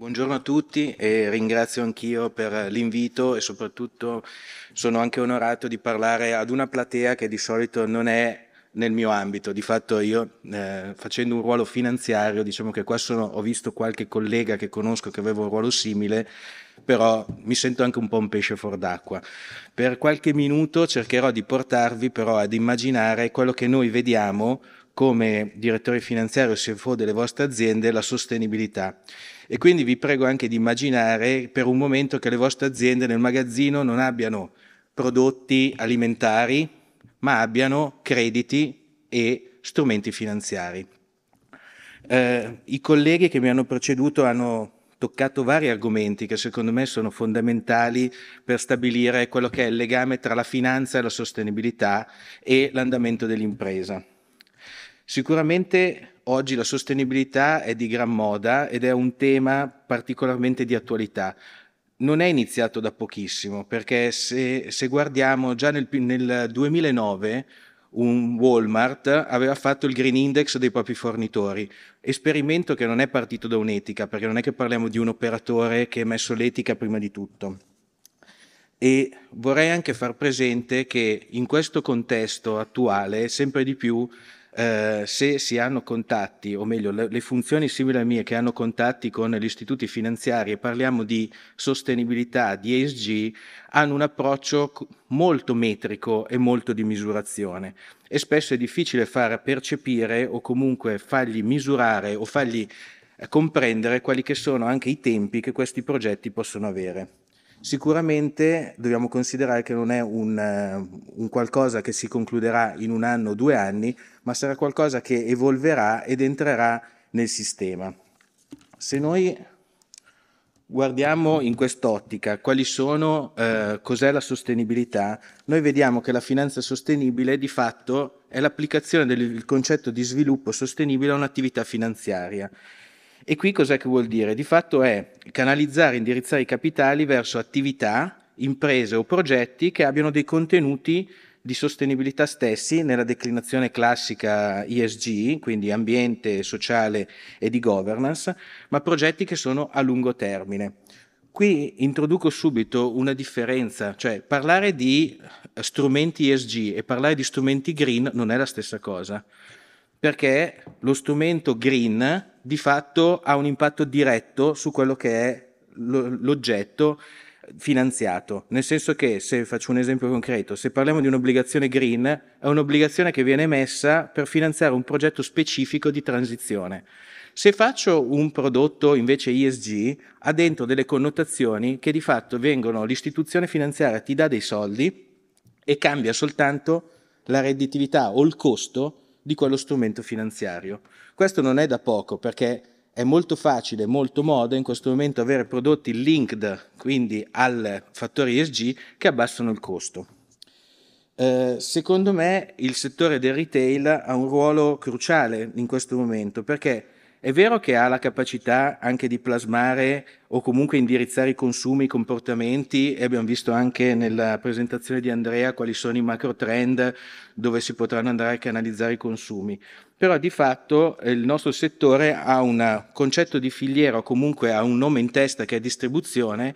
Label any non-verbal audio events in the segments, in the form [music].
Buongiorno a tutti e ringrazio anch'io per l'invito e soprattutto sono anche onorato di parlare ad una platea che di solito non è nel mio ambito. Di fatto io eh, facendo un ruolo finanziario, diciamo che qua sono, ho visto qualche collega che conosco che aveva un ruolo simile, però mi sento anche un po' un pesce fuor d'acqua. Per qualche minuto cercherò di portarvi però ad immaginare quello che noi vediamo come direttore finanziario CFO delle vostre aziende la sostenibilità. E quindi vi prego anche di immaginare per un momento che le vostre aziende nel magazzino non abbiano prodotti alimentari, ma abbiano crediti e strumenti finanziari. Eh, I colleghi che mi hanno preceduto hanno toccato vari argomenti che secondo me sono fondamentali per stabilire quello che è il legame tra la finanza e la sostenibilità e l'andamento dell'impresa. Sicuramente Oggi la sostenibilità è di gran moda ed è un tema particolarmente di attualità. Non è iniziato da pochissimo, perché se, se guardiamo già nel, nel 2009 un Walmart aveva fatto il green index dei propri fornitori, esperimento che non è partito da un'etica, perché non è che parliamo di un operatore che ha messo l'etica prima di tutto. E vorrei anche far presente che in questo contesto attuale sempre di più eh, se si hanno contatti, o meglio le, le funzioni simili alle mie che hanno contatti con gli istituti finanziari e parliamo di sostenibilità, di ESG, hanno un approccio molto metrico e molto di misurazione e spesso è difficile far percepire o comunque fargli misurare o fargli eh, comprendere quali che sono anche i tempi che questi progetti possono avere. Sicuramente dobbiamo considerare che non è un, eh, un, qualcosa che si concluderà in un anno o due anni, ma sarà qualcosa che evolverà ed entrerà nel sistema. Se noi guardiamo in quest'ottica quali sono, eh, cos'è la sostenibilità, noi vediamo che la finanza sostenibile di fatto è l'applicazione del concetto di sviluppo sostenibile a un'attività finanziaria e qui cos'è che vuol dire? Di fatto è canalizzare, indirizzare i capitali verso attività, imprese o progetti che abbiano dei contenuti di sostenibilità stessi nella declinazione classica ESG, quindi ambiente, sociale e di governance, ma progetti che sono a lungo termine. Qui introduco subito una differenza, cioè parlare di strumenti ESG e parlare di strumenti green non è la stessa cosa, perché lo strumento green di fatto ha un impatto diretto su quello che è l'oggetto finanziato, nel senso che se faccio un esempio concreto, se parliamo di un'obbligazione green, è un'obbligazione che viene emessa per finanziare un progetto specifico di transizione. Se faccio un prodotto invece ISG, ha dentro delle connotazioni che di fatto vengono, l'istituzione finanziaria ti dà dei soldi e cambia soltanto la redditività o il costo di quello strumento finanziario. Questo non è da poco perché è molto facile, molto moda in questo momento avere prodotti linked, quindi al fattore ESG, che abbassano il costo. Eh, secondo me il settore del retail ha un ruolo cruciale in questo momento perché è vero che ha la capacità anche di plasmare o comunque indirizzare i consumi, i comportamenti e abbiamo visto anche nella presentazione di Andrea quali sono i macro trend dove si potranno andare a canalizzare i consumi. Però di fatto eh, il nostro settore ha un concetto di filiera o comunque ha un nome in testa che è distribuzione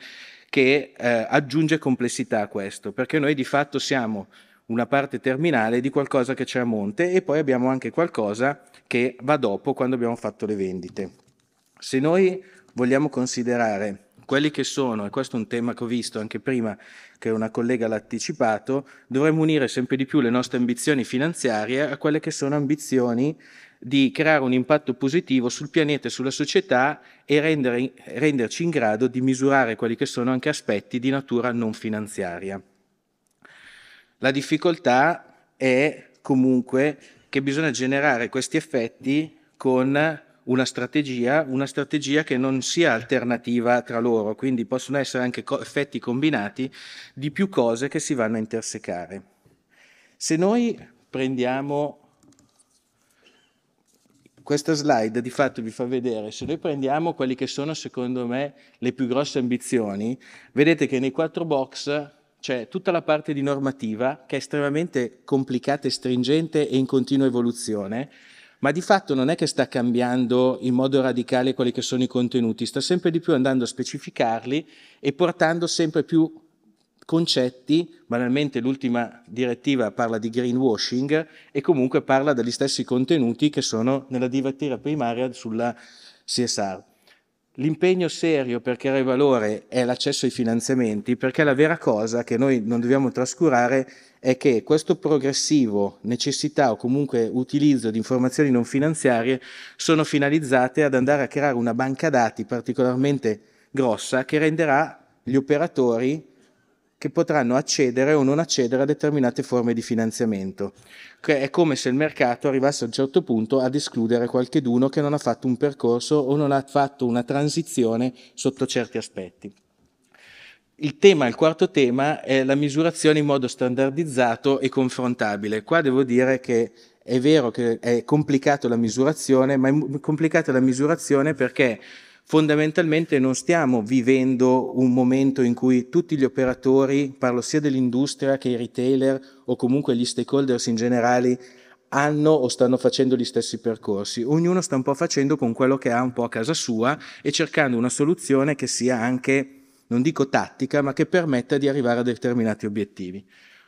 che eh, aggiunge complessità a questo, perché noi di fatto siamo una parte terminale di qualcosa che c'è a monte e poi abbiamo anche qualcosa che va dopo quando abbiamo fatto le vendite. Se noi vogliamo considerare quelli che sono, e questo è un tema che ho visto anche prima, che una collega l'ha anticipato, dovremmo unire sempre di più le nostre ambizioni finanziarie a quelle che sono ambizioni di creare un impatto positivo sul pianeta e sulla società e rendere, renderci in grado di misurare quelli che sono anche aspetti di natura non finanziaria. La difficoltà è comunque che bisogna generare questi effetti con una strategia, una strategia che non sia alternativa tra loro, quindi possono essere anche co- effetti combinati di più cose che si vanno a intersecare. Se noi prendiamo questa slide di fatto vi fa vedere, se noi prendiamo quelle che sono secondo me le più grosse ambizioni, vedete che nei quattro box c'è tutta la parte di normativa che è estremamente complicata e stringente e in continua evoluzione, ma di fatto non è che sta cambiando in modo radicale quelli che sono i contenuti, sta sempre di più andando a specificarli e portando sempre più concetti, banalmente l'ultima direttiva parla di greenwashing e comunque parla degli stessi contenuti che sono nella direttiva primaria sulla CSR. L'impegno serio per creare valore è l'accesso ai finanziamenti, perché la vera cosa che noi non dobbiamo trascurare è che questo progressivo necessità o comunque utilizzo di informazioni non finanziarie sono finalizzate ad andare a creare una banca dati particolarmente grossa che renderà gli operatori che potranno accedere o non accedere a determinate forme di finanziamento. È come se il mercato arrivasse a un certo punto ad escludere qualcheduno che non ha fatto un percorso o non ha fatto una transizione sotto certi aspetti. Il, tema, il quarto tema è la misurazione in modo standardizzato e confrontabile. Qua devo dire che è vero che è complicato la misurazione, ma è complicata la misurazione perché Fondamentalmente non stiamo vivendo un momento in cui tutti gli operatori, parlo sia dell'industria che i retailer o comunque gli stakeholders in generale, hanno o stanno facendo gli stessi percorsi. Ognuno sta un po' facendo con quello che ha un po' a casa sua e cercando una soluzione che sia anche, non dico tattica, ma che permetta di arrivare a determinati obiettivi.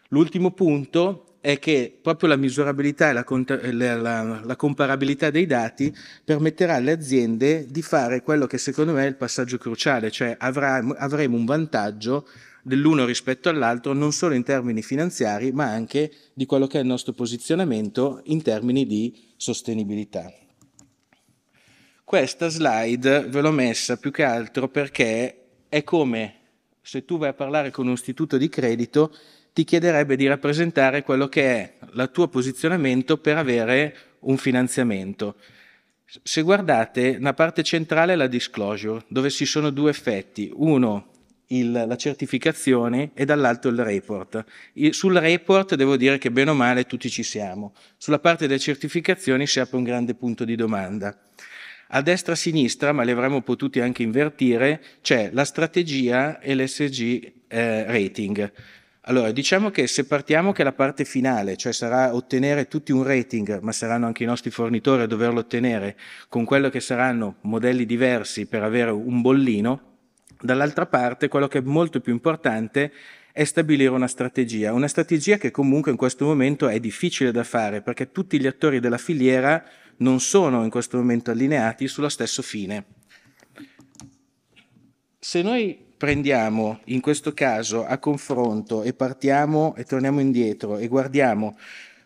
L'ultimo punto è che proprio la misurabilità e la, la, la, comparabilità dei dati permetterà alle aziende di fare quello che secondo me è il passaggio cruciale, cioè avrà, avremo un vantaggio dell'uno rispetto all'altro non solo in termini finanziari ma anche di quello che è il nostro posizionamento in termini di sostenibilità. Questa slide ve l'ho messa più che altro perché è come se tu vai a parlare con un istituto di credito ti chiederebbe di rappresentare quello che è il tuo posizionamento per avere un finanziamento. Se guardate, la parte centrale è la disclosure, dove ci sono due effetti. Uno, il, la certificazione e dall'altro il report. Il, sul report devo dire che bene o male tutti ci siamo. Sulla parte delle certificazioni si apre un grande punto di domanda. A destra e a sinistra, ma li avremmo potuti anche invertire, c'è la strategia e l'SG eh, rating. Allora, diciamo che se partiamo che la parte finale, cioè sarà ottenere tutti un rating, ma saranno anche i nostri fornitori a doverlo ottenere, con quello che saranno modelli diversi per avere un bollino, dall'altra parte quello che è molto più importante è stabilire una strategia, una strategia che comunque in questo momento è difficile da fare perché tutti gli attori della filiera non sono in questo momento allineati sullo stesso fine. Se noi prendiamo in questo caso a confronto e partiamo e torniamo indietro e guardiamo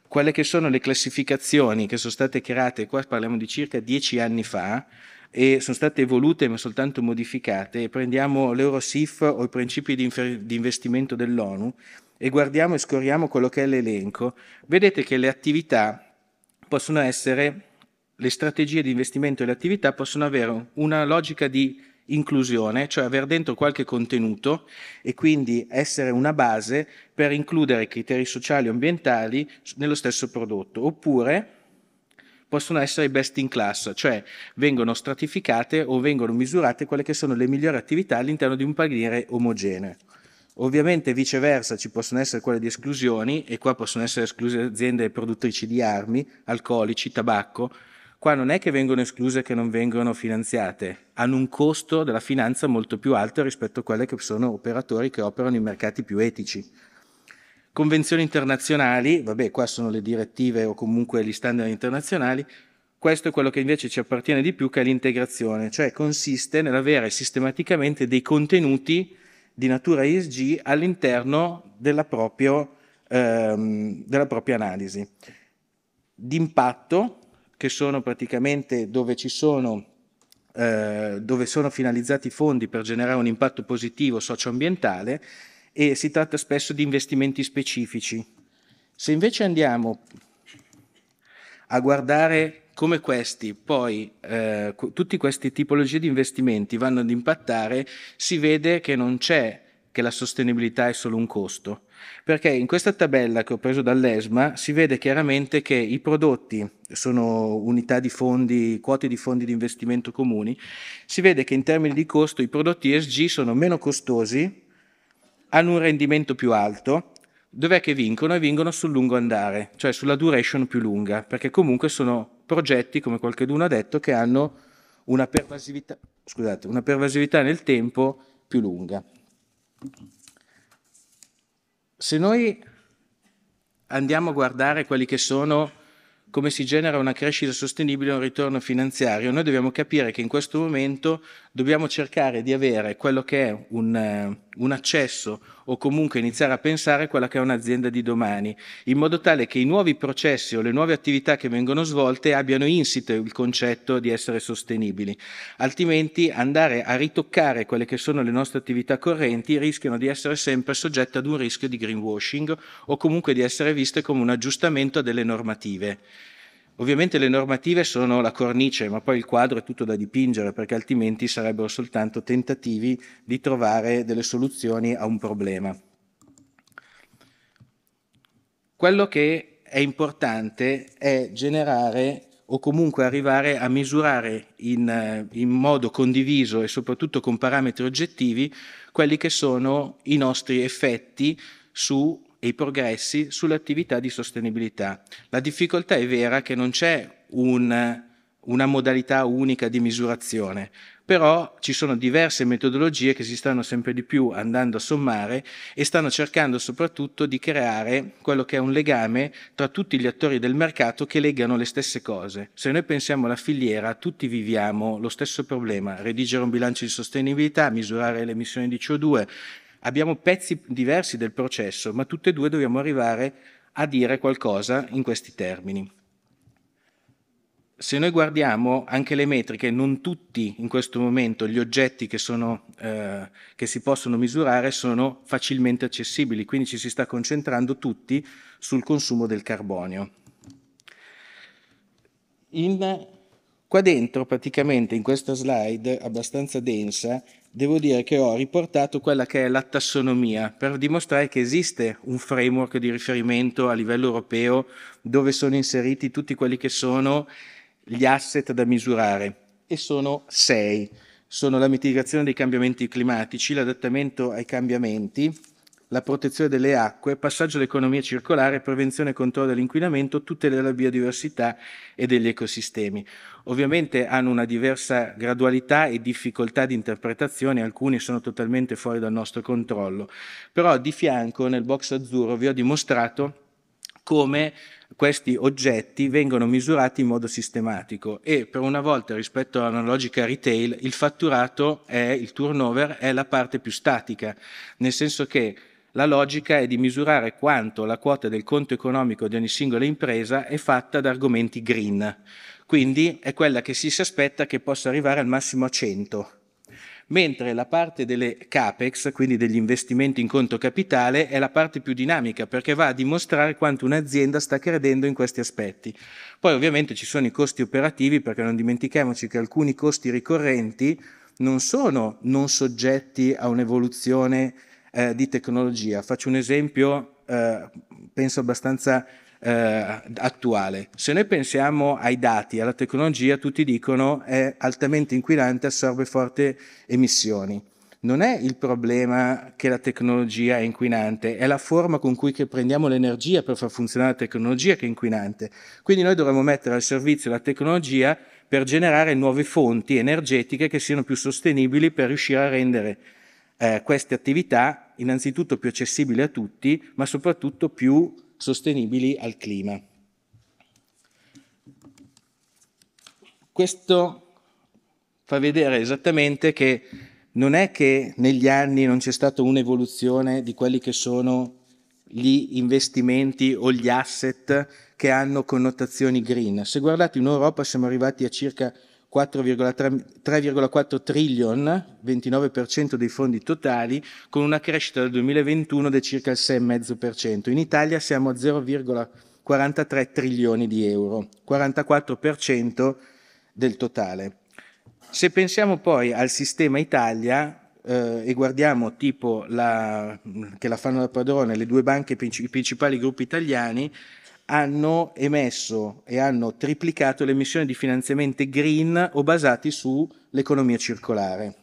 quelle che sono le classificazioni che sono state create, qua parliamo di circa dieci anni fa, e sono state evolute ma soltanto modificate, prendiamo l'Eurosif o i principi di, di investimento dell'ONU e guardiamo e scorriamo quello che è l'elenco, vedete che le attività possono essere, le strategie di investimento e le attività possono avere una logica di inclusione, cioè aver dentro qualche contenuto e quindi essere una base per includere criteri sociali e ambientali nello stesso prodotto, oppure possono essere best in class, cioè vengono stratificate o vengono misurate quelle che sono le migliori attività all'interno di un paniere omogeneo. Ovviamente viceversa ci possono essere quelle di esclusioni e qua possono essere escluse aziende produttrici di armi, alcolici, tabacco, Qua non è che vengono escluse che non vengono finanziate, hanno un costo della finanza molto più alto rispetto a quelle che sono operatori che operano in mercati più etici. Convenzioni internazionali, vabbè, qua sono le direttive o comunque gli standard internazionali, questo è quello che invece ci appartiene di più che è l'integrazione, cioè consiste nell'avere sistematicamente dei contenuti di natura ESG all'interno della, proprio, ehm, della propria analisi. D'impatto, che sono praticamente dove ci sono eh, dove sono finalizzati i fondi per generare un impatto positivo socioambientale e si tratta spesso di investimenti specifici. Se invece andiamo a guardare come questi, poi eh, tutti questi tipologie di investimenti vanno ad impattare, si vede che non c'è che la sostenibilità è solo un costo, perché in questa tabella che ho preso dall'ESMA si vede chiaramente che i prodotti sono unità di fondi, quote di fondi di investimento comuni, si vede che in termini di costo i prodotti ESG sono meno costosi, hanno un rendimento più alto, dov'è che vincono? E vincono sul lungo andare, cioè sulla duration più lunga, perché comunque sono progetti, come qualcuno ha detto, che hanno una pervasività, scusate, una pervasività nel tempo più lunga. Se noi andiamo a guardare quelli che sono come si genera una crescita sostenibile e un ritorno finanziario, noi dobbiamo capire che in questo momento dobbiamo cercare di avere quello che è un, eh, un accesso o comunque iniziare a pensare a quella che è un'azienda di domani, in modo tale che i nuovi processi o le nuove attività che vengono svolte abbiano insito il concetto di essere sostenibili. Altrimenti andare a ritoccare quelle che sono le nostre attività correnti rischiano di essere sempre soggette ad un rischio di greenwashing o comunque di essere viste come un aggiustamento delle normative. Ovviamente le normative sono la cornice, ma poi il quadro è tutto da dipingere, perché altrimenti sarebbero soltanto tentativi di trovare delle soluzioni a un problema. Quello che è importante è generare o comunque arrivare a misurare in, in, modo condiviso e soprattutto con parametri oggettivi quelli che sono i nostri effetti su e i progressi sull'attività di sostenibilità. La difficoltà è vera che non c'è un, una modalità unica di misurazione, però ci sono diverse metodologie che si stanno sempre di più andando a sommare e stanno cercando soprattutto di creare quello che è un legame tra tutti gli attori del mercato che legano le stesse cose. Se noi pensiamo alla filiera, tutti viviamo lo stesso problema, redigere un bilancio di sostenibilità, misurare le emissioni di CO2, abbiamo pezzi diversi del processo, ma tutte e due dobbiamo arrivare a dire qualcosa in questi termini. Se noi guardiamo anche le metriche, non tutti in questo momento gli oggetti che, sono, eh, che si possono misurare sono facilmente accessibili, quindi ci si sta concentrando tutti sul consumo del carbonio. In, qua dentro, praticamente in questa slide abbastanza densa, devo dire che ho riportato quella che è la tassonomia per dimostrare che esiste un framework di riferimento a livello europeo dove sono inseriti tutti quelli che sono gli asset da misurare e sono sei. Sono la mitigazione dei cambiamenti climatici, l'adattamento ai cambiamenti, la protezione delle acque, passaggio all'economia circolare, prevenzione e controllo dell'inquinamento, tutela della biodiversità e degli ecosistemi. Ovviamente hanno una diversa gradualità e difficoltà di interpretazione, alcuni sono totalmente fuori dal nostro controllo, però di fianco nel box azzurro vi ho dimostrato come questi oggetti vengono misurati in modo sistematico e per una volta rispetto alla logica retail il fatturato è il turnover è la parte più statica, nel senso che la logica è di misurare quanto la quota del conto economico di ogni singola impresa è fatta da argomenti green, quindi è quella che si si aspetta che possa arrivare al massimo a 100, mentre la parte delle CAPEX, quindi degli investimenti in conto capitale, è la parte più dinamica perché va a dimostrare quanto un'azienda sta credendo in questi aspetti. Poi ovviamente ci sono i costi operativi perché non dimentichiamoci che alcuni costi ricorrenti non sono non soggetti a un'evoluzione eh, di tecnologia. Faccio un esempio, eh, penso abbastanza eh, attuale. Se noi pensiamo ai dati, alla tecnologia, tutti dicono che è altamente inquinante, assorbe forti emissioni. Non è il problema che la tecnologia è inquinante, è la forma con cui prendiamo l'energia per far funzionare la tecnologia che è inquinante. Quindi noi dovremmo mettere al servizio la tecnologia per generare nuove fonti energetiche che siano più sostenibili per riuscire a rendere eh, queste attività innanzitutto più accessibili a tutti, ma soprattutto più sostenibili al clima. Questo fa vedere esattamente che non è che negli anni non c'è stata un'evoluzione di quelli che sono gli investimenti o gli asset che hanno connotazioni green. Se guardate in Europa siamo arrivati a circa 3,4 trillion, 29% dei fondi totali, con una crescita dal 2021 di circa il 6,5%. In Italia siamo a 0,43 trilioni di euro, 44% del totale. Se pensiamo poi al sistema Italia, eh, e guardiamo tipo la, che la fanno da padrone le due banche, i principali gruppi italiani, hanno emesso e hanno triplicato le emissioni di finanziamenti green o basati sull'economia circolare.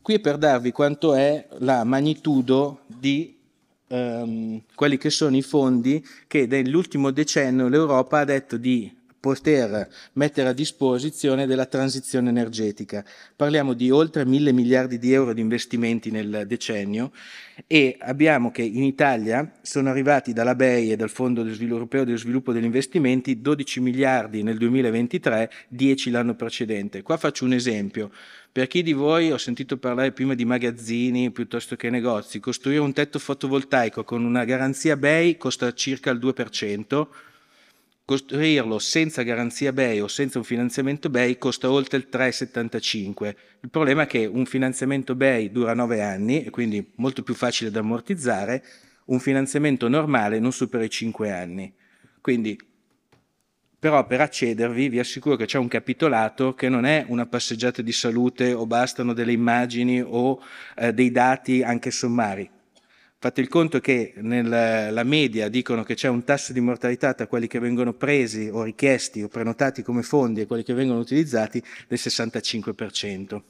Qui è per darvi quanto è la magnitudo di ehm, quelli che sono i fondi che nell'ultimo decennio l'Europa ha detto di poter mettere a disposizione della transizione energetica. Parliamo di oltre mille miliardi di euro di investimenti nel decennio e abbiamo che in Italia sono arrivati dalla BEI e dal Fondo europeo dello sviluppo degli investimenti 12 miliardi nel 2023, 10 l'anno precedente. Qua faccio un esempio. Per chi di voi ho sentito parlare prima di magazzini piuttosto che negozi, costruire un tetto fotovoltaico con una garanzia BEI costa circa il 2%, Costruirlo senza garanzia BEI o senza un finanziamento BEI costa oltre il 3,75. Il problema è che un finanziamento BEI dura 9 anni e quindi molto più facile da ammortizzare, un finanziamento normale non supera i 5 anni. Quindi, però per accedervi vi assicuro che c'è un capitolato che non è una passeggiata di salute o bastano delle immagini o eh, dei dati anche sommari Fate il conto che nella media dicono che c'è un tasso di mortalità tra quelli che vengono presi o richiesti o prenotati come fondi e quelli che vengono utilizzati del 65%.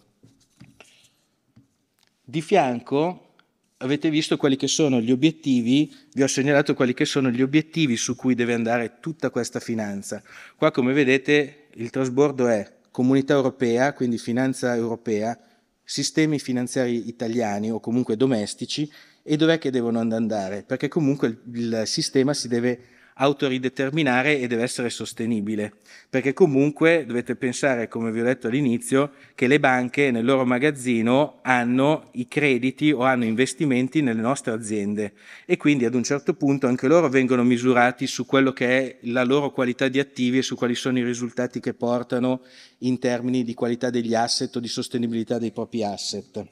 Di fianco avete visto quelli che sono gli obiettivi, vi ho segnalato quelli che sono gli obiettivi su cui deve andare tutta questa finanza. Qua come vedete il trasbordo è comunità europea, quindi finanza europea, sistemi finanziari italiani o comunque domestici e dov'è che devono andare, perché comunque il, il sistema si deve autorideterminare e deve essere sostenibile, perché comunque dovete pensare, come vi ho detto all'inizio, che le banche nel loro magazzino hanno i crediti o hanno investimenti nelle nostre aziende e quindi ad un certo punto anche loro vengono misurati su quello che è la loro qualità di attivi e su quali sono i risultati che portano in termini di qualità degli asset o di sostenibilità dei propri asset.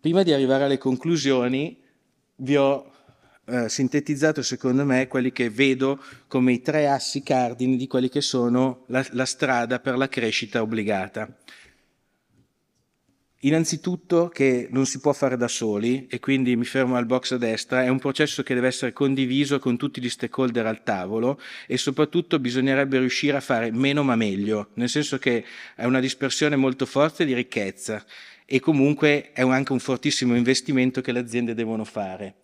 Prima di arrivare alle conclusioni, vi ho eh, sintetizzato, secondo me, quelli che vedo come i tre assi cardini di quelli che sono la, la strada per la crescita obbligata. Innanzitutto che non si può fare da soli e quindi mi fermo al box a destra, è un processo che deve essere condiviso con tutti gli stakeholder al tavolo e soprattutto bisognerebbe riuscire a fare meno ma meglio, nel senso che è una dispersione molto forte di ricchezza e comunque è anche un fortissimo investimento che le aziende devono fare.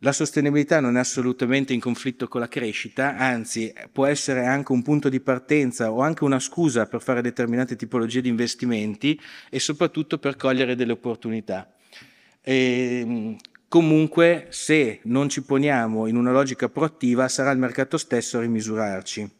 La sostenibilità non è assolutamente in conflitto con la crescita, anzi può essere anche un punto di partenza o anche una scusa per fare determinate tipologie di investimenti e soprattutto per cogliere delle opportunità. E, ehm, comunque se non ci poniamo in una logica proattiva sarà il mercato stesso a rimisurarci.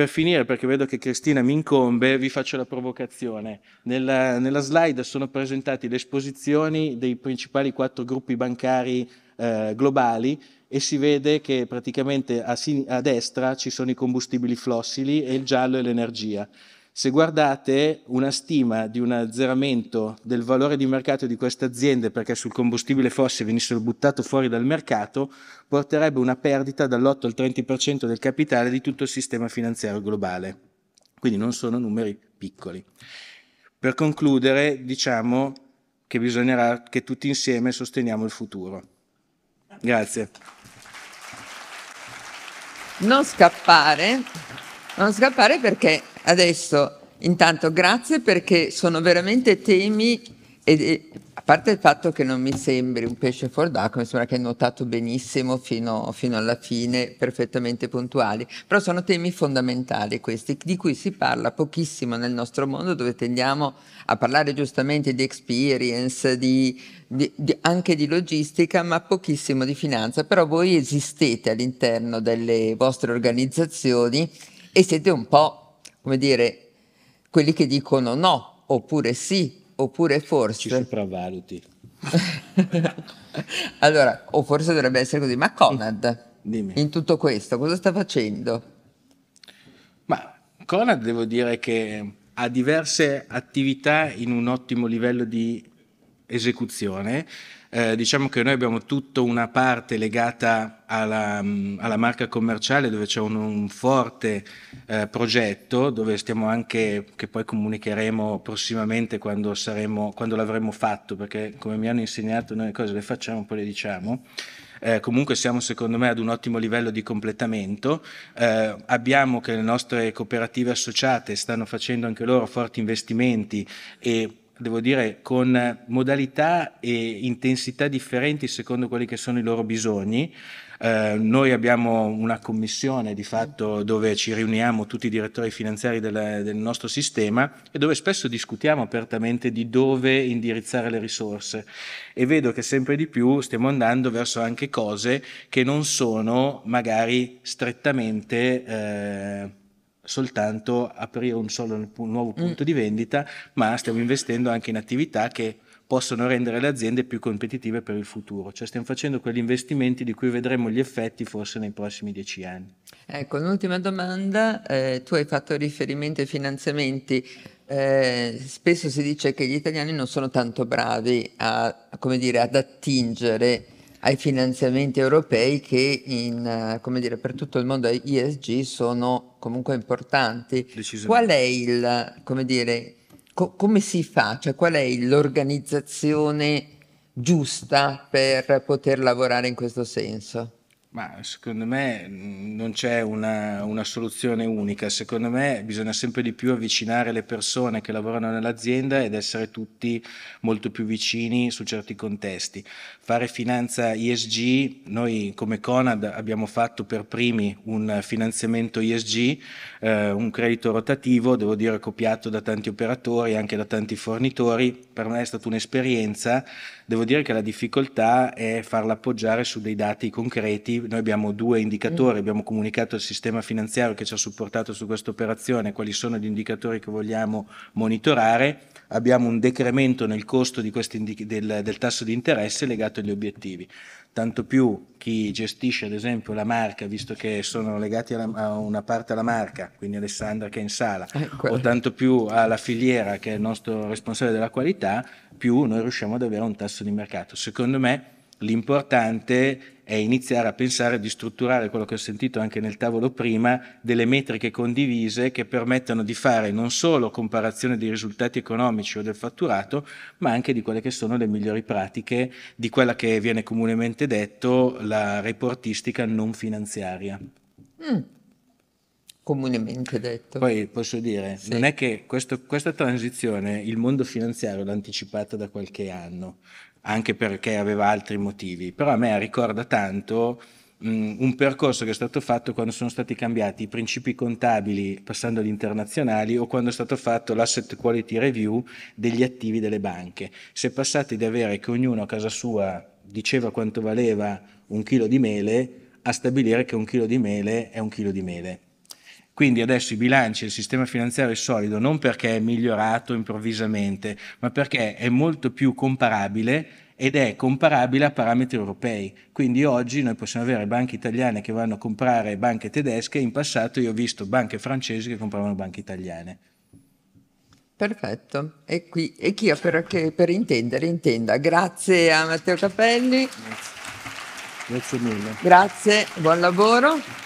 Per finire, perché vedo che Cristina mi incombe, vi faccio la provocazione. Nella, nella slide sono presentate le esposizioni dei principali quattro gruppi bancari eh, globali e si vede che praticamente a, sin- a destra ci sono i combustibili fossili e il giallo è l'energia. Se guardate una stima di un azzeramento del valore di mercato di queste aziende perché sul combustibile fossile venissero buttato fuori dal mercato, porterebbe una perdita dall'8 al 30% del capitale di tutto il sistema finanziario globale. Quindi non sono numeri piccoli. Per concludere, diciamo che bisognerà che tutti insieme sosteniamo il futuro. Grazie. Non scappare. Non scappare perché adesso, intanto grazie perché sono veramente temi, ed, a parte il fatto che non mi sembri un pesce fuor d'acqua, mi sembra che hai nuotato benissimo fino, fino alla fine, perfettamente puntuali, però sono temi fondamentali questi, di cui si parla pochissimo nel nostro mondo dove tendiamo a parlare giustamente di experience, di, di, di, anche di logistica, ma pochissimo di finanza, però voi esistete all'interno delle vostre organizzazioni e siete un po', come dire, quelli che dicono no, oppure sì, oppure forse. Ci sopravvaluti. [laughs] allora, o forse dovrebbe essere così, ma Conad, Dimmi. in tutto questo, cosa sta facendo? Ma Conad devo dire che ha diverse attività in un ottimo livello di esecuzione, eh, diciamo che noi abbiamo tutta una parte legata alla, mm, alla marca commerciale dove c'è un, un forte eh, progetto dove stiamo anche, che poi comunicheremo prossimamente quando, saremo, quando l'avremo fatto, perché come mi hanno insegnato noi le cose le facciamo, poi le diciamo. Eh, comunque siamo secondo me ad un ottimo livello di completamento. Eh, abbiamo che le nostre cooperative associate stanno facendo anche loro forti investimenti e devo dire, con modalità e intensità differenti secondo quelli che sono i loro bisogni. Eh, noi abbiamo una commissione di fatto dove ci riuniamo tutti i direttori finanziari del, del nostro sistema e dove spesso discutiamo apertamente di dove indirizzare le risorse e vedo che sempre di più stiamo andando verso anche cose che non sono magari strettamente... Eh, soltanto aprire un solo un nuovo mm. punto mm. di vendita, ma stiamo investendo anche in attività che possono rendere le aziende più competitive per il futuro. Cioè stiamo facendo quegli investimenti di cui vedremo gli effetti forse nei prossimi dieci anni. Ecco, un'ultima domanda. Eh, tu hai fatto riferimento ai finanziamenti. Eh, spesso si dice che gli italiani non sono tanto bravi a, dire, ad attingere ai finanziamenti europei che in, eh, come dire, per tutto il mondo ISG sono comunque importanti. Qual è il, come dire, co- come si fa? Cioè, qual è l'organizzazione giusta per poter lavorare in questo senso? Ma secondo me mm, non c'è una, una, soluzione unica, secondo me bisogna sempre di più avvicinare le persone che lavorano nell'azienda ed essere tutti molto più vicini su certi contesti. Fare finanza ISG, noi come Conad abbiamo fatto per primi un finanziamento ISG, eh, un credito rotativo, devo dire copiato da tanti operatori, anche da tanti fornitori, per me è stata un'esperienza Devo dire che la difficoltà è farla appoggiare su dei dati concreti. Noi abbiamo due indicatori, mm. abbiamo comunicato al sistema finanziario che ci ha supportato su questa operazione quali sono gli indicatori che vogliamo monitorare. Abbiamo un decremento nel costo indi- del, del tasso di interesse legato agli obiettivi tanto più chi gestisce ad esempio la marca, visto che sono legati alla, a una parte alla marca, quindi Alessandra che è in sala, eh, o tanto più alla filiera che è il nostro responsabile della qualità, più noi riusciamo ad avere un tasso di mercato. Secondo me l'importante è iniziare a pensare di strutturare quello che ho sentito anche nel tavolo prima, delle metriche condivise che permettano di fare non solo comparazione dei risultati economici o del fatturato, ma anche di quelle che sono le migliori pratiche di quella che viene comunemente detto la reportistica non finanziaria. Mm comunemente detto. Poi posso dire, sì. non è che questo, questa transizione il mondo finanziario l'ha anticipata da qualche anno, anche perché aveva altri motivi, però a me ricorda tanto mh, un percorso che è stato fatto quando sono stati cambiati i principi contabili passando agli internazionali o quando è stato fatto l'asset quality review degli attivi delle banche. Si è passati da avere che ognuno a casa sua diceva quanto valeva un chilo di mele a stabilire che un chilo di mele è un chilo di mele quindi adesso i bilanci e il sistema finanziario è solido non perché è migliorato improvvisamente, ma perché è molto più comparabile ed è comparabile a parametri europei. Quindi oggi noi possiamo avere banche italiane che vanno a comprare banche tedesche, in passato io ho visto banche francesi che compravano banche italiane. Perfetto, e, qui, e chi per, per, intendere intenda. Grazie a Matteo Capelli. Grazie, Grazie mille. Grazie, buon lavoro.